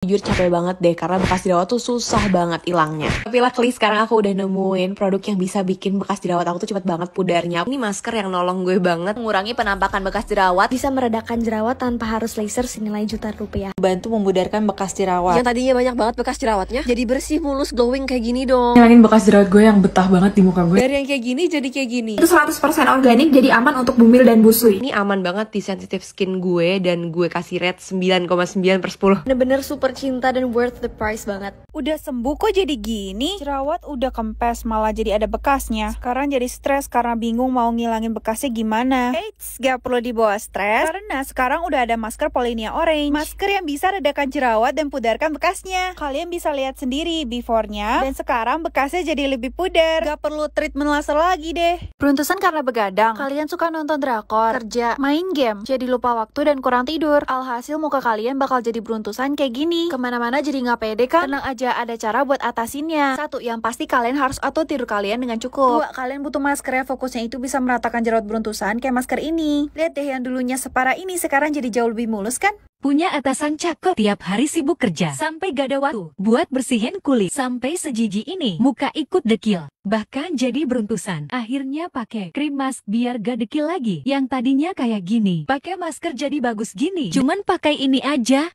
jujur capek banget deh karena bekas jerawat tuh susah banget hilangnya. Tapi luckily sekarang aku udah nemuin produk yang bisa bikin bekas jerawat aku tuh cepet banget pudarnya. Ini masker yang nolong gue banget mengurangi penampakan bekas jerawat, bisa meredakan jerawat tanpa harus laser senilai jutaan rupiah. Bantu memudarkan bekas jerawat. Yang tadinya banyak banget bekas jerawatnya jadi bersih, mulus, glowing kayak gini dong. Hilangin bekas jerawat gue yang betah banget di muka gue. Dari yang kayak gini jadi kayak gini. Itu 100% organik jadi aman untuk bumil dan busui. Ini aman banget di sensitive skin gue dan gue kasih red 9,9 per 10. Bener-bener super Cinta dan worth the price banget. Udah sembuh kok jadi gini? Jerawat udah kempes malah jadi ada bekasnya. Sekarang jadi stres karena bingung mau ngilangin bekasnya gimana. Eits, gak perlu dibawa stres karena sekarang udah ada masker Polinia Orange. Masker yang bisa redakan jerawat dan pudarkan bekasnya. Kalian bisa lihat sendiri before-nya dan sekarang bekasnya jadi lebih pudar. Gak perlu treatment laser lagi deh. Beruntusan karena begadang, kalian suka nonton drakor, kerja, main game, jadi lupa waktu dan kurang tidur. Alhasil muka kalian bakal jadi beruntusan kayak gini. Kemana-mana jadi nggak pede kan? Tenang aja, ada cara buat atasinnya. Satu, yang pasti kalian harus atur tidur kalian dengan cukup. Dua, kalian butuh masker ya fokusnya itu bisa meratakan jerawat beruntusan kayak masker ini. Lihat deh yang dulunya separah ini sekarang jadi jauh lebih mulus kan? Punya atasan cakep tiap hari sibuk kerja sampai gak ada waktu buat bersihin kulit sampai sejiji ini muka ikut dekil bahkan jadi beruntusan. Akhirnya pakai krim mask biar gak dekil lagi. Yang tadinya kayak gini, pakai masker jadi bagus gini. Cuman pakai ini aja